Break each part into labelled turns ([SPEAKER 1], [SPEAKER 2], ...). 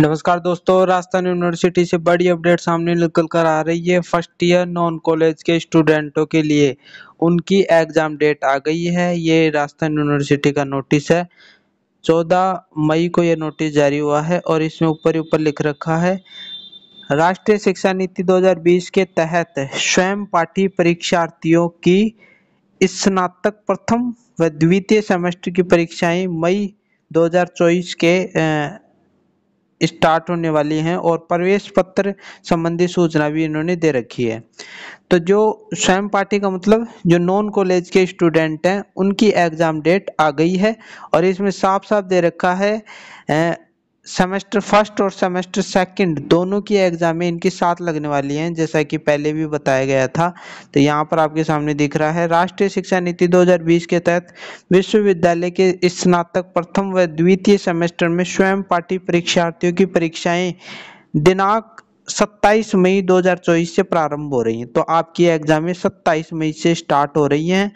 [SPEAKER 1] नमस्कार दोस्तों राजस्थान यूनिवर्सिटी से बड़ी अपडेट सामने निकल कर आ रही है फर्स्ट ईयर नॉन कॉलेज के स्टूडेंटों के लिए उनकी एग्ज़ाम डेट आ गई है ये राजस्थान यूनिवर्सिटी का नोटिस है 14 मई को यह नोटिस जारी हुआ है और इसमें ऊपर ऊपर लिख रखा है राष्ट्रीय शिक्षा नीति 2020 के तहत स्वयं पाठी परीक्षार्थियों की स्नातक प्रथम व द्वितीय सेमेस्टर की परीक्षाएं मई 2024 के स्टार्ट होने वाली हैं और प्रवेश पत्र संबंधी सूचना भी इन्होंने दे रखी है तो जो स्वयं पार्टी का मतलब जो नॉन कॉलेज के स्टूडेंट हैं उनकी एग्ज़ाम डेट आ गई है और इसमें साफ साफ दे रखा है सेमेस्टर फर्स्ट और सेमेस्टर सेकंड दोनों की एग्ज़ाम में इनकी साथ लगने वाली हैं जैसा कि पहले भी बताया गया था तो यहाँ पर आपके सामने दिख रहा है राष्ट्रीय शिक्षा नीति 2020 के तहत विश्वविद्यालय के स्नातक प्रथम व द्वितीय सेमेस्टर में स्वयं पाठी परीक्षार्थियों की परीक्षाएं दिनांक 27 मई 2024 से प्रारंभ हो रही है तो आपकी एग्जाम सत्ताईस 27 मई से स्टार्ट हो रही हैं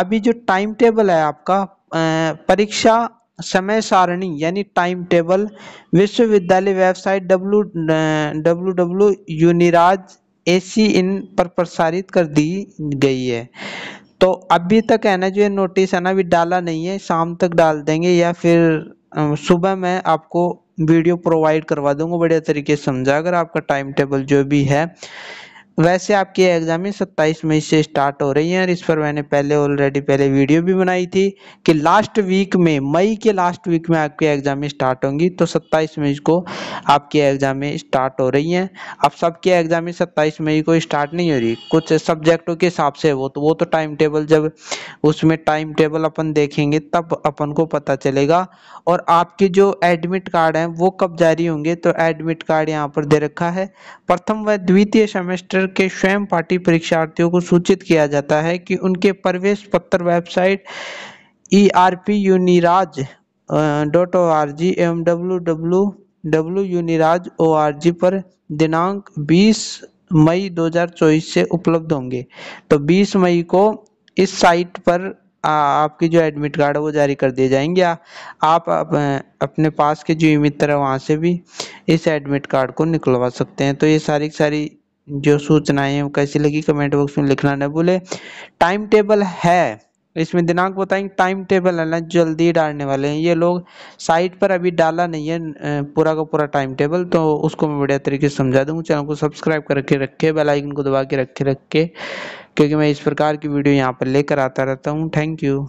[SPEAKER 1] अभी जो टाइम टेबल है आपका परीक्षा समय सारणी यानी टाइम टेबल विश्वविद्यालय website W W W Uniraj A C in पर प्रसारित कर दी गई है तो अभी तक है ना जो ये नोटिस है ना अभी डाला नहीं है शाम तक डाल देंगे या फिर सुबह मैं आपको वीडियो प्रोवाइड करवा दूंगा बढ़िया तरीके से समझा अगर आपका टाइम टेबल जो भी है वैसे आपकी एग्ज़ामिन सत्ताईस मई से स्टार्ट हो रही हैं और इस पर मैंने पहले ऑलरेडी पहले वीडियो भी बनाई थी कि लास्ट वीक में मई के लास्ट वीक में आपकी एग्जाम स्टार्ट होंगी तो सत्ताईस मई को आपकी एग्ज़ामें स्टार्ट हो रही हैं अब सबकी एग्जाम सत्ताईस मई को स्टार्ट नहीं हो रही कुछ सब्जेक्टों के हिसाब से वो तो वो तो टाइम टेबल जब उसमें टाइम टेबल अपन देखेंगे तब अपन को पता चलेगा और आपके जो एडमिट कार्ड हैं वो कब जारी होंगे तो एडमिट कार्ड यहाँ पर दे रखा है प्रथम व द्वितीय सेमेस्टर सेंटर के स्वयं पार्टी परीक्षार्थियों को सूचित किया जाता है कि उनके प्रवेश पत्र website E R P Uniraj dot O R G एवं W W W Uniraj O R G पर दिनांक 20 मई 2024 से उपलब्ध होंगे तो 20 मई को इस साइट पर आपकी जो एडमिट कार्ड है वो जारी कर दिए जाएंगे आ, आप, आप अपने पास के जो मित्र है वहाँ से भी इस एडमिट कार्ड को निकलवा सकते हैं तो ये सारी सारी जो सूचनाएं वो कैसी लगी कमेंट बॉक्स में लिखना न भूले टाइम टेबल है इसमें दिनांक बताएंगे टाइम टेबल है ना जल्दी डालने वाले हैं ये लोग साइट पर अभी डाला नहीं है पूरा का पूरा टाइम टेबल तो उसको मैं बढ़िया तरीके से समझा दूंगा चैनल को सब्सक्राइब करके रखे बेलाइकन को दबा के रखे रखे क्योंकि मैं इस प्रकार की वीडियो यहाँ पर लेकर आता रहता हूँ थैंक यू